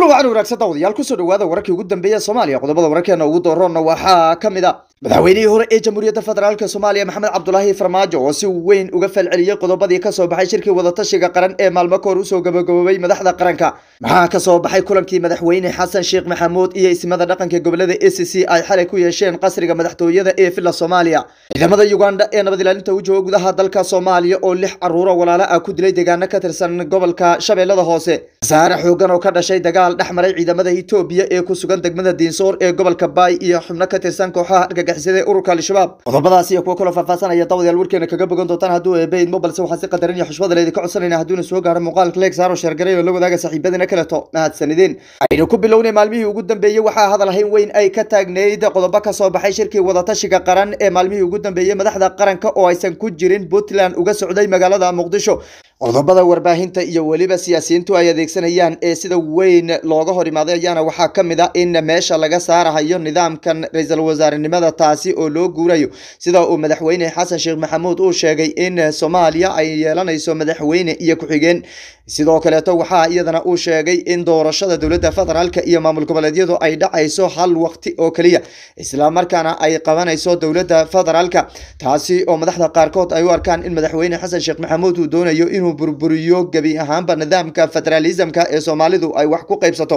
kulan ah wacan wanaagsan daawadayaal kusoo dhawaada wararkii ugu dambeeya soomaaliya qodobada wararkeena ugu dooroonna waxaa ka mid a ah madaxweynihii hore ee jamhuuriyadda federaalk soomaaliya maxamed cabdulaahi farmaajo oo si weyn uga falceliyey qodobadii kasoo baxay shirkii wadatashiga qaran ee maalmo koor usoo gabagaboobay madaxda qaranka maxaa kasoo baxay kulankii madaxweyne xasan sheekh maxamuud iyo ismada dhaqanka gobollada a c c ay xalay ku yeesheen qasriga madaxtooyada ee filla soomaaliya ciidamada uganda ee nabad ilaalinta u jooga gudaha dalka soomaaliya oo lix caruuro walaalo ah ku dilay deegaano ka tirsan gobolka shabeellada hoose khasaare xoogan oo ka dhashay dagaal dhex maray ciidamada itoobiya ee ku sugan degmada diinsoor ee gobolka baay iyo xubno ka tirsan kooxaha argagixisaday ururka al-shabaab qodobadaasi iyo kuwo kaloo faahfaasanaya dawadayaal warkeena kaga bogan doontaan hadduu eebeyd mo balse waxaan si qadarin iyo xushmadaleedi ka codsanayna hadduuna soo gaaro muuqaalka leeg saaro sheergaray oo la wadaaga saaxiibadana kaleto mahadsanideen aynu ku bilownay maalmihii ugu dambeeyey waxaa hadal ahayn weyn ay ka taagneyd qodobo ka soo baxay shirkii wadatashiga qaran ee maalmihii ugu dambeeyey madaxda qaranka oo aysan ku jirin puntland uga socday magaalada muqdisho qodobada warbaahinta iyo weliba siyaasiyiintu ay adeegsanayaan ee sida weyn looga hor imaaday ayaana waxaa ka mid a ah in meesha laga saarahayo nidaamkan ra-iisul wasaarenimada taasi oo loo guurayo sida uu madaxweyne xasan sheekh maxamuud uu sheegay in soomaaliya ay yeelanayso madaxweyne iyo ku-xigeen sidoo kaleeto waxaa iyadana uu sheegay in doorashada dowladda federaalka iyo maamul goboleedyadu ay dhacayso hal waqti oo keliya islamarkaana ay qabanayso dowladda federaalka taasi oo madaxda qaarkood ay u arkaan in madaxweyne xasan sheekh maxamuud uu doonayo inuu inuu burburiyo gebi ahaanba nidaamka federaalizamka ee soomaalidu ay wax ku qaybsato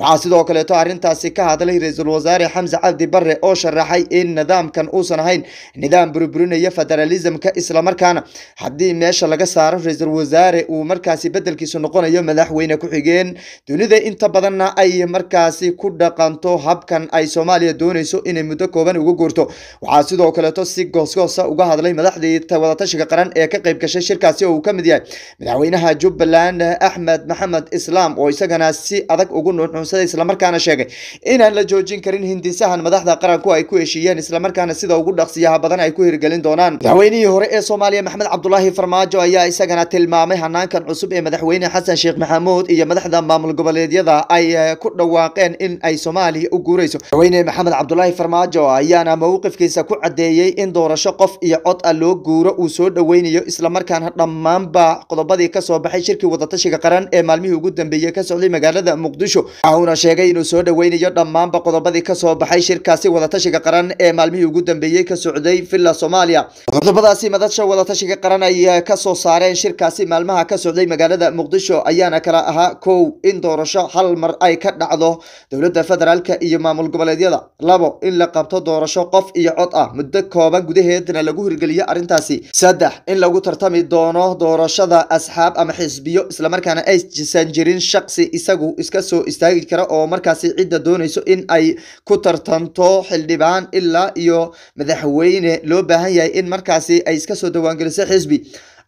waxaa sidoo kaleeto arintaasi ka hadlay ra-iisul wasaare xamse cabdi bare oo sharaxay in nidaamkan uusan ahayn nidaam burburinaya federalizamka islamarkaana haddii meesha laga saaro ra-iisul wasaare uu markaasi bedelkiisu noqonayo madaxweyne ku-xigeen dunida inta badanna ay markaasi ku dhaqanto habkan ay soomaaliya doonayso inay muddo kooban uga guurto waxaa sidoo kaleeto si goosgoosa ah uga hadlay madaxdii wadatashiga qaran ee ka qayb gashay shirkaasi oo uu ka mid yahay madaxweynaha jubbaland eh, axmed maxamed islaam oo isagana si adag ugu nuuxnuunsaday islamarkaana sheegay inaan la joojin karin hindisahan madaxda qaranku ay ku heshiiyeen islamarkaana sida ugu dhaqsiyaha badan ay ku hirgelin doonaan madaxweynihii hore ee soomaaliya maxamed cabdulaahi farmaajo ayaa isagana tilmaamay hanaankan cusub ee madaxweyne xasan sheekh maxamuud iyo madaxda maamul goboleedyada ay eh, ku dhawaaqeen in ay soomaaliya u guurayso madaxweyne maxamed cabdulaahi farmaajo ayaana mowqifkiisa ku caddeeyey in doorasho qof iyo cod a ah loo guuro uu soo dhoweynayo islamarkaana dhammaanba qodobadii kasoo baxay shirkii wadatashiga qaran ee maalmihii ugu dambeeyey ka socday magaalada muqdisho wuuna sheegay inuu soo dhoweynayo dhammaanba qodobadii kasoo baxay shirkaasi wadatashiga qaran ee maalmihii ugu dambeeyey ka socday villa soomaaliya qodobadaasi madasha wadatashiga qaran ay kasoo saareen shirkaasi maalmaha ka socday magaalada muqdisho ayaana kala ahaa kow in doorasho hal mar ay ka dhacdo dowladda federaalka iyo maamul goboleedyada labo in la qabto doorasho qof iyo cod ah muddo kooban gudaheedna lagu hirgeliyo arrintaasi saddex in lagu tartami doono doorashada labada asxaab ama xisbiyo islamarkaana aysan jirin shaqsi isagu iska soo istaagi kara oo markaasi cidda doonayso in ay ku tartanto xildhibaan ilaa iyo madaxweyne loo baahan yahay in markaasi ay iska soo dawaangeliso xisbi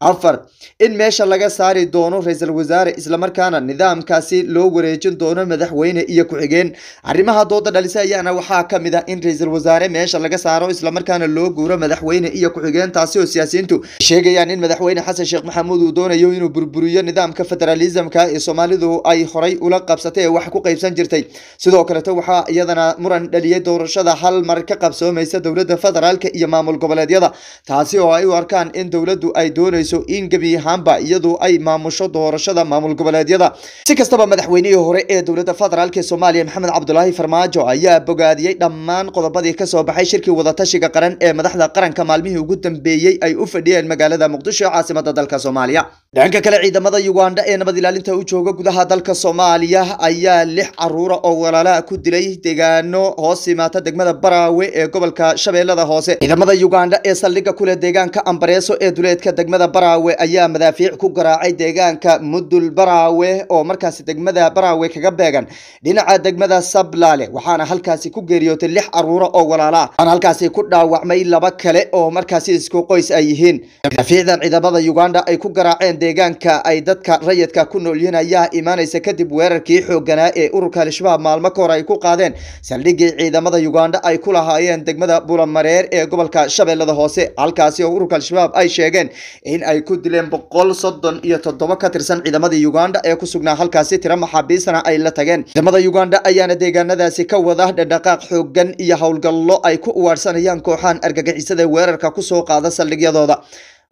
afar in meesha laga saari doono ra-iisul wasaare islamarkaana nidaamkaasi loo wareejin doono madaxweyne iyo ku-xigeen arrimaha dooda dhalisa ayaana waxaa kamid ah in ra-iisul wasaare meesha laga saaro islamarkaana loo guuro madaxweyne iyo ku-xigeen taasi oo siyaasiyiintu sheegayaan in madaxweyne xasan sheekh maxamuud uu doonayo inuu burburiyo nidaamka federaalismka ee soomaalidu ay horay ula qabsatay ee wax ku qaybsan jirtay sidoo kaleete waxaa iyadana muran dhaliyay doorashada hal mar ka qabsoomaysa dowladda federaalka iyo maamul goboleedyada taasi oo ay u arkaan in dowladdu ay doonayso sheegayso in gebi ahaanba iyadu ay maamusho doorashada maamul goboleedyada si kastaba madaxweynihii hore ee dowladda federaalk ee soomaaliya maxamed cabdulaahi farmaajo ayaa bogaadiyey dhammaan qodobadii kasoo baxay shirkii wadatashiga qaran ee madaxda qaranka maalmihii ugu dambeeyey ay u fadhiyeen magaalada muqdisho ee caasimada dalka soomaaliya dhanka kale ciidamada yuganda ee nabad ilaalinta u jooga gudaha dalka soomaaliya ayaa lix caruura oo walaalaa ku dilay degaano hoos yimaata degmada baraawe ee gobolka shabeellada hoose ciidamada yuganda ee saldhigga kule deegaanka ambareeso ee duleedka degmada baraawe ayaa madaafiic ku garaacay deegaanka mudul baraawe oo markaasi degmada baraawe kaga beegan dhinaca degmada sablaale waxaana halkaasi ku geeriyootay lix caruura oo walaala ah halkaasi ku dhaawacmay laba kale oo markaasi isku qoys ay yihiin madaafiicdan ciidamada uganda ay ku garaaceen deegaanka ay dadka rayidka ku noolyihiin ayaa imaanaysa kadib weerarkii xooganaa ee ururka al-shabaab maalmo ka hor ay ku qaadeen saldhigii ciidamada uganda ay ku lahaayeen degmada bulamareer ee gobolka shabeellada hoose halkaasi oo ururka al-shabaab ay sheegeen in ay ku dileen boqol soddon iyo toddoba ka tirsan ciidamada uganda ee ku sugnaa halkaasi tiro maxaabiistana ay la tageen ciidamada uganda ayaana deegaanadaasi ka wada dhadhaqaaq xoogan iyo howlgallo ay ku uwaadhsanayaan kooxaan argagixisada weerarka kusoo qaada saldhigyadooda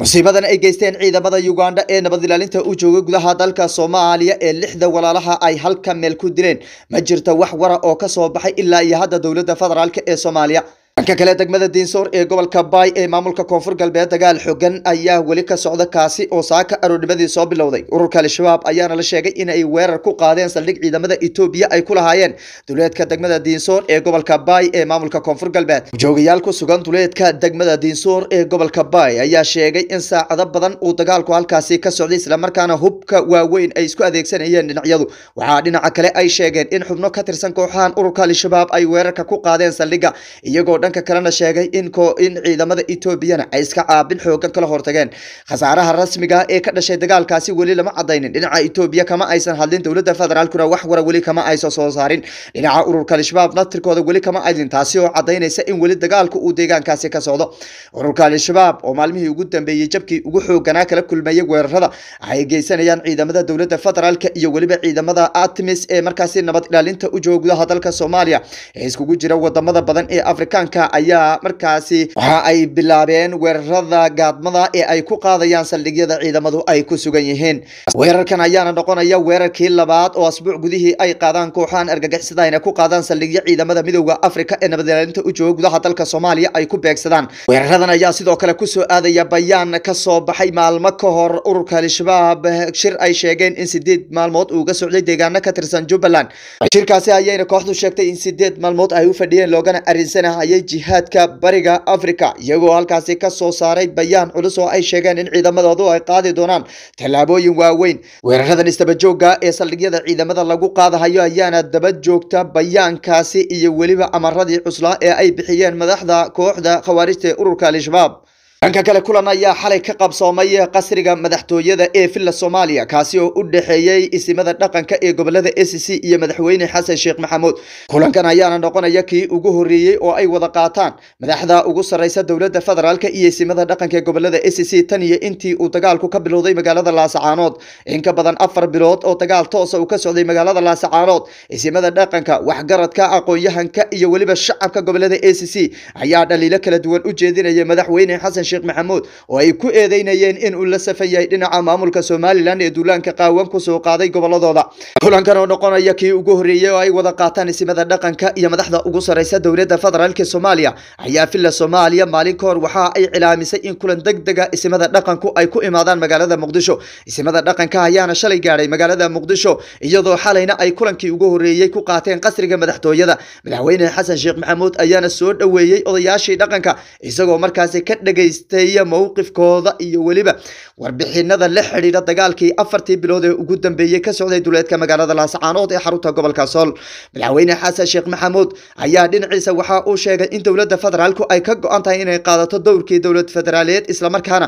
musiibadan ay geysteen ciidamada uganda ee nabad ilaalinta u jooga gudaha dalka soomaaliya ee lixda walaalaha ay halka meel ku dileen ma jirto wax wara oo ka soo baxay ilaa iyo hadda dowladda federaalk ee soomaaliya dhanka kale degmada diinsoor ee gobolka baay ee maamulka koonfur galbeed dagaal xogan ayaa weli ka socda kaasi oo saaka aroornimadii soo bilowday ururka al-shabaab ayaana la sheegay in ay weerar ku qaadeen saldhig ciidamada etoobiya ay ku lahaayeen duleedka degmada diinsoor ee gobolka baay ee maamulka koonfur galbeed joogayaal ku sugan duleedka degmada diinsoor ee gobolka baay ayaa sheegay in saacado badan uu dagaalku halkaasi ka socday islamarkaana hubka waaweyn ay isku adeegsanayeen dhinacyadu waxaa dhinaca kale ay sheegeen in xubno ka tirsan kooxahan ururka al-shabaab ay weerarka ku qaadeen saldhigga iyagoo dhanka kalena sheegay in ciidamada etoobiyana ay iska caabin xoogan kala hortageen khasaaraha rasmiga ah ee ka dhashay dagaalkaasi weli lama cadaynin dhinaca etoobiya kama aysan hadlin dowladda federaalkuna wax wara weli kama aysan soo saarin dhinaca ururka al-shabaab natirkooda weli kama aydlin taasi oo cadaynaysa in weli dagaalka uu deegaankaasi ka socdo ururka al-shabaab oo maalmihii ugu dambeeyey jabkii ugu xooganaa kala kulmayey weerarada waxay geysanayaan ciidamada dowladda federaalka iyo weliba ciidamada artemis ee markaasi nabad ilaalinta u joogdaha dalka soomaaliya ee iskugu jira wadamada badan ee afrikaanka dagaalka ayaa markaasi waxa ay bilaabeen weerarada gaadmada ee ay ku qaadayaan saldhigyada ciidamadu ay ku sugan yihiin weerarkan ayaana noqonaya weerarkii labaad oo asbuuc gudihii ay qaadaan kooxahan argagixisada ayna ku qaadaan saldhigyo ciidamada midooda africa ee nabadilaalinta u jooga gudaha dalka soomaaliya ay ku beegsadaan weeraradan ayaa sidoo kale kusoo aadaya bayaan kasoo baxay maalmo ka hor ururka al-shabaab shir ay sheegeen in sideed maalmood uuga socday deegaano ka tirsan jubbaland shirkaasi ayayna kooxdu sheegtay in sideed maalmood ay u fadhiyeen loogana arinsanahay saaray jihaadka bariga afrika iyagoo halkaasi ka soo saaray bayaan culus oo ay sheegeen in ciidamadoodu ay qaadi doonaan tallaabooyin waaweyn weeraradan isdabajooga ee saldhigyada ciidamada lagu qaadahayo ayaana daba joogta bayaankaasi iyo weliba amaradii cuslaa ee ay bixiyeen madaxda kooxda khawaarijta ee ururka al-shabaab dhanka kale kulan ayaa xalay ka qabsoomay qasriga madaxtooyada ee villa soomaaliya kaasi oo u dhexeeyey isimada dhaqanka ee gobollada s c iyo madaxweyne xasan sheekh maxamuud kulankan ayaana noqonaya kii ugu horreeyey oo ay wada qaataan madaxda ugu sarreysa dowladda federaalk iyo isimada dhaqanka ee gobolada s c tan iyo intii uu dagaalku ka bilowday magaalada laasacaanood in ka badan afar bilood oo dagaal toosa ah uu ka socday magaalada laasacaanood isimada dhaqanka waxgaradka aqoon-yahanka iyo weliba shacabka gobolada s c ayaa dhaliilo kala duwan u jeedinaya madaxweyne xasan sheekh maxamuud oo ay ku eedeynayeen in uu la safan yahay dhinaca maamulka somalilan ee duulaanka qaawan kusoo qaaday goboladooda kulankan oo noqonaya kii ugu horreeyey oo ay wada qaataan isimada dhaqanka iyo madaxda ugu sareysa dowladda federaalk soomaaliya ayaa villa soomaaliya maalin ka hor waxa ay cilaamisay in kulan deg dega ah isimada dhaqanku ay ku imaadaan magaalada muqdisho isimada dhaqanka ayaana shalay gaadhay magaalada muqdisho iyadoo xalayna ay kulankii ugu horreeyey ku qaateen qasriga madaxtooyada madaxweyne xasan sheekh maxamuud ayaana soo dhoweeyey odayaashii dhaqanka isagoo markaasi ka dhegeysta dhagaysteeya mowqifkooda iyo weliba warbixinada la xidhiidha dagaalkii afartii bilood ee ugu dambeeyey ka socday duleedka magaalada laascaanood ee xarunta gobolka sool madaxweyne xasan sheekh maxamuud ayaa dhinaciisa waxa uu sheegay in dowladda federaalku ay ka go-an tahay inay qaadato dowrkii dowlad federaaleed islamarkaana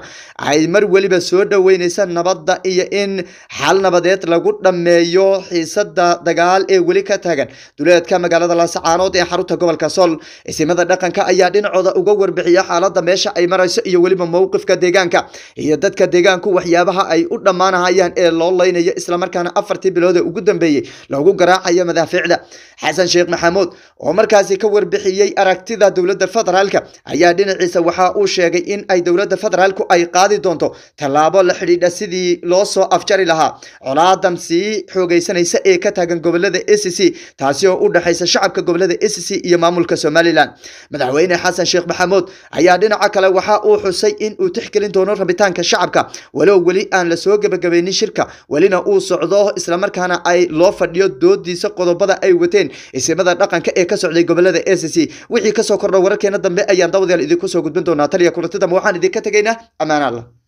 ay mar weliba soo dhoweyneysa nabadda iyo in xal nabadeed lagu dhammeeyo xiisada dagaal ee weli ka taagan duleedka magaalada laascaanood ee xarunta gobolka sool isimada dhaqanka ayaa dhinacooda uga warbixiya xaalada meesha ay marayso iyo weliba mowqifka deegaanka iyo dadka deegaanku waxyaabaha ay u dhammaanahayaan ee loo leynayo islamarkaana afartii bilood ee ugu dambeeyey loogu garaacayo madaafiicda xasan sheekh maxamuud oo markaasi ka warbixiyey aragtida dowladda federaalka ayaa dhinaciisa waxa uu sheegay in ay dowladda federaalku ay qaadi doonto tallaabo la xidhiidha sidii loo soo afjari lahaa colaadan sii xoogeysanaysa ee ka taagan gobollada s c taasi oo u dhexaysa shacabka gobolada s c iyo maamulka somalilan madaxweyne xasan sheekh maxamuud ayaa dhinaca kale waxa uu wuu xusay in uu tixgelin doono rabitaanka shacabka walow weli aan la soo gebagabaynin shirka welina uu socdo islamarkaana ay loo fadhiyo doodiisa qodobada ay wateen isimada dhaqanka ee ka socday gobolada a c c wixii kasoo kordha wararkeena dambe ayaan dawadyal idinku soo gudbin doonaa taliya kulantidama waxaan idinka tegaynaa ammaan alla